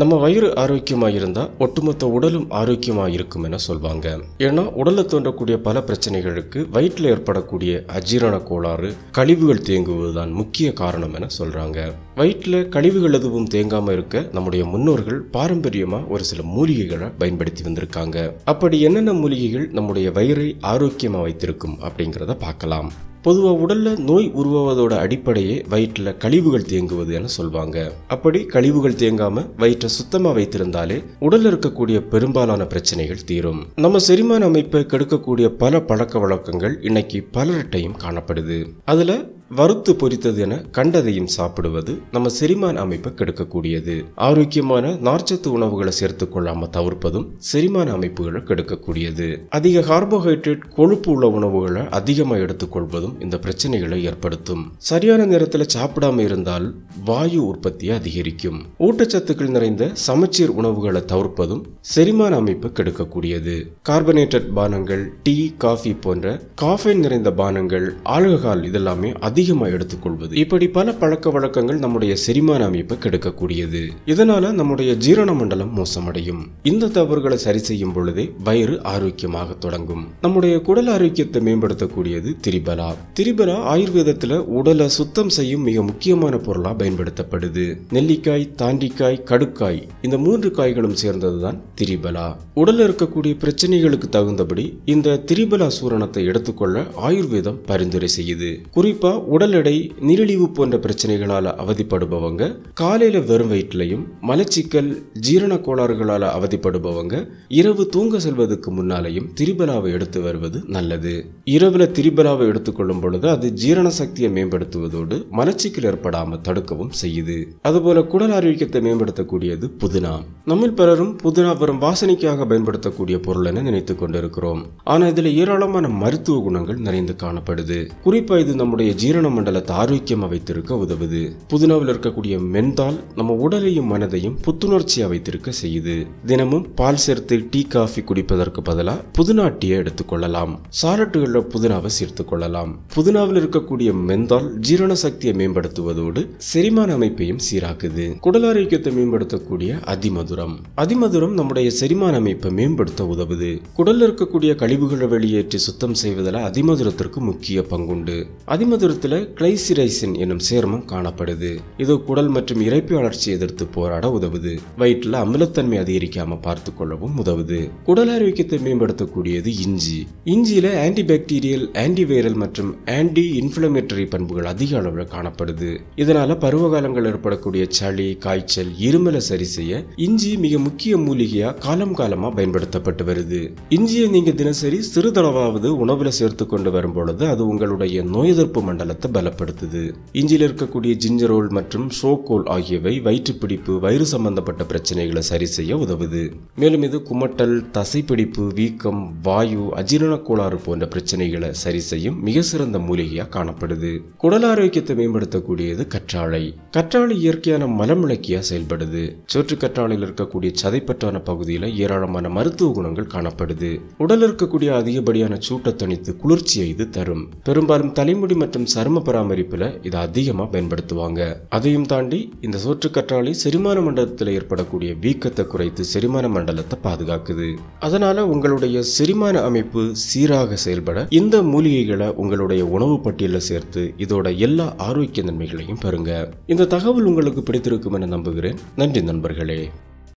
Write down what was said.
நம்ம வயிறு ஆரோக்கியமாக இருந்தால் ஒட்டுமொத்த உடலும் ஆரோக்கியமாக இருக்கும் என சொல்வாங்க ஏன்னா உடலில் தோன்றக்கூடிய பல பிரச்சனைகளுக்கு வயிற்றில் ஏற்படக்கூடிய அஜீரண கோளாறு கழிவுகள் தேங்குவதுதான் முக்கிய காரணம் என சொல்கிறாங்க வயிற்றில் கழிவுகள் எதுவும் தேங்காமல் இருக்க நம்முடைய முன்னோர்கள் பாரம்பரியமாக ஒரு சில மூலிகைகளை பயன்படுத்தி வந்திருக்காங்க அப்படி என்னென்ன மூலிகைகள் நம்முடைய வயிறை ஆரோக்கியமாக வைத்திருக்கும் அப்படிங்கிறத பார்க்கலாம் பொதுவாக உடலில் நோய் உருவாவதோட அடிப்படையே வயிற்றில் கழிவுகள் தேங்குவது என சொல்வாங்க அப்படி கழிவுகள் தேங்காமல் வயிற்றை சுத்தமாக வைத்திருந்தாலே உடலில் இருக்கக்கூடிய பெரும்பாலான பிரச்சனைகள் தீரும் நம்ம செரிமான அமைப்பை கெடுக்கக்கூடிய பல பழக்க வழக்கங்கள் இன்னைக்கு பலர்கிட்டையும் காணப்படுது அதில் வறுத்து பொரித்தது என கண்டதையும் சாப்பிடுவது நம்ம செரிமான அமைப்பை கெடுக்கக்கூடியது ஆரோக்கியமான நார்ச்சத்து உணவுகளை சேர்த்துக் கொள்ளாம தவிர்ப்பதும் செரிமான அமைப்புகளை கெடுக்கக்கூடியது அதிக கார்போஹைட்ரேட் கொழுப்பு உள்ள உணவுகளை அதிகமாக எடுத்துக்கொள்வதும் இந்த பிரச்சனைகளை ஏற்படுத்தும் சரியான நேரத்தில் சாப்பிடாம இருந்தால் வாயு உற்பத்தியை அதிகரிக்கும் ஊட்டச்சத்துக்கள் நிறைந்த சமச்சீர் உணவுகளை தவிர்ப்பதும் செரிமான அமைப்பு கெடுக்கக்கூடியது கார்பனேட்டட் பானங்கள் டீ காஃபி போன்ற காஃபைன் நிறைந்த பானங்கள் ஆல்கஹால் இதெல்லாமே அதிகமாக எடுத்துக்கொள்வது இப்படி பல பழக்க வழக்கங்கள் நம்முடைய செரிமான அமைப்பை கெடுக்கக்கூடியது இதனால நம்முடைய ஜீரண மண்டலம் மோசமடையும் இந்த தவறுகளை சரி செய்யும் பொழுதே வயிறு ஆரோக்கியமாக தொடங்கும் நம்முடைய குடல் ஆரோக்கியத்தை மேம்படுத்தக்கூடியது திரிபலா திரிபலா ஆயுர்வேதத்துல உடலை சுத்தம் செய்யும் மிக முக்கியமான பொருளா பயன்படுத்தப்படுது நெல்லிக்காய் தாண்டிக்காய் கடுக்காய் இந்த மூன்று காய்களும் சேர்ந்ததுதான் திரிபலா உடல் இருக்கக்கூடிய பிரச்சனைகளுக்கு தகுந்தபடி இந்த திரிபலா சூரணத்தை எடுத்துக்கொள்ள ஆயுர்வேதம் பரிந்துரை செய்யுது குறிப்பா உடல் எடை நீரிழிவு போன்ற பிரச்சனைகளால் அவதிப்படுபவங்க காலையில் வெறும் வயிற்றுலையும் மலச்சிக்கல் ஜீரண கோளாறுகளால் அவதிப்படுபவங்க இரவு தூங்க செல்வதற்கு முன்னாலேயும் திரிபலாவை எடுத்து வருவது நல்லது இரவுல திரிபலாவை எடுத்துக்கொள்ளும் பொழுது அது ஜீரண சக்தியை மேம்படுத்துவதோடு மலச்சிக்கல் ஏற்படாமல் தடுக்கவும் செய்யுது அதுபோல குடல் ஆரோக்கியத்தை மேம்படுத்தக்கூடியது புதினா நம்ம பலரும் புதினா வரும் வாசனைக்காக பயன்படுத்தக்கூடிய பொருள் என நினைத்து கொண்டிருக்கிறோம் ஆனால் இதுல ஏராளமான மருத்துவ குணங்கள் நிறைந்து காணப்படுது குறிப்பாக இது நம்முடைய ஜீரண மண்டலத்தை ஆரோக்கியமாக வைத்திருக்க உதவுது புதினாவில் இருக்கக்கூடிய மென்தால் நம்ம உடலையும் மனதையும் புத்துணர்ச்சியாக வைத்திருக்க செய்யுது தினமும் பால் சேர்த்து டீ காஃபி குடிப்பதற்கு பதிலாக புதினா டீயை எடுத்துக்கொள்ளலாம் சாரட்டுகளில் புதினாவை சேர்த்து கொள்ளலாம் புதினாவில் இருக்கக்கூடிய மென்தால் ஜீரண சக்தியை மேம்படுத்துவதோடு செரிமான அமைப்பையும் சீராக்குது குடல் ஆரோக்கியத்தை மேம்படுத்தக்கூடிய அதிமதுரம் அதிமதுரம் நம்முடைய செரிமான அமைப்பை மேம்படுத்த உதவுது குடலில் இருக்கக்கூடிய கழிவுகளை வெளியேற்றி சுத்தம் செய்வதில் அதிமதுரத்திற்கு முக்கிய பங்குண்டு அதிமதுரத்தை ரத்தத்தில் கிளைசிரைசின் என்னும் சேர்மம் காணப்படுது இது குடல் மற்றும் இறைப்பு வளர்ச்சி எதிர்த்து போராட உதவுது வயிற்றுல அமிலத்தன்மை அதிகரிக்காம பார்த்து கொள்ளவும் உதவுது குடல் ஆரோக்கியத்தை மேம்படுத்தக்கூடியது இஞ்சி இஞ்சியில ஆன்டி பாக்டீரியல் ஆன்டிவைரல் மற்றும் ஆன்டி இன்ஃபிளமேட்டரி பண்புகள் அதிக அளவில் காணப்படுது இதனால பருவ காலங்கள் ஏற்படக்கூடிய சளி காய்ச்சல் இருமலை சரி செய்ய இஞ்சி மிக முக்கிய மூலிகையா காலம் காலமா பயன்படுத்தப்பட்டு வருது இஞ்சியை நீங்க தினசரி சிறுதளவாவது உணவுல சேர்த்து கொண்டு வரும் பொழுது அது உங்களுடைய நோய் எதிர்ப்பு மண்டலத்தை சுவாசத்தை பலப்படுத்துது இஞ்சியில் இருக்கக்கூடிய ஜிஞ்சரோல் மற்றும் சோக்கோல் ஆகியவை வயிற்றுப்பிடிப்பு வயிறு சம்பந்தப்பட்ட பிரச்சனைகளை சரி செய்ய உதவுது மேலும் இது குமட்டல் தசைப்பிடிப்பு வீக்கம் வாயு அஜீரண கோளாறு போன்ற பிரச்சனைகளை சரி செய்யும் மிக சிறந்த மூலிகையாக காணப்படுது குடல் ஆரோக்கியத்தை மேம்படுத்தக்கூடியது கற்றாழை கற்றாழை இயற்கையான மலமிளக்கியா செயல்படுது சோற்று கற்றாழையில் இருக்கக்கூடிய சதைப்பற்றான பகுதியில் ஏராளமான மருத்துவ குணங்கள் காணப்படுது உடல் இருக்கக்கூடிய அதிகப்படியான சூட்டத்தணித்து குளிர்ச்சியை இது தரும் பெரும்பாலும் தலைமுடி மற்றும் சர சரும பராமரிப்புல இதை அதிகமா பயன்படுத்துவாங்க அதையும் தாண்டி இந்த சோற்று கற்றாழை செரிமான மண்டலத்தில் ஏற்படக்கூடிய வீக்கத்தை குறைத்து செரிமான மண்டலத்தை பாதுகாக்குது அதனால உங்களுடைய செரிமான அமைப்பு சீராக செயல்பட இந்த மூலிகைகளை உங்களுடைய உணவு பட்டியலில் சேர்த்து இதோட எல்லா ஆரோக்கிய நன்மைகளையும் பெறுங்க இந்த தகவல் உங்களுக்கு பிடித்திருக்கும் என நம்புகிறேன் நன்றி நண்பர்களே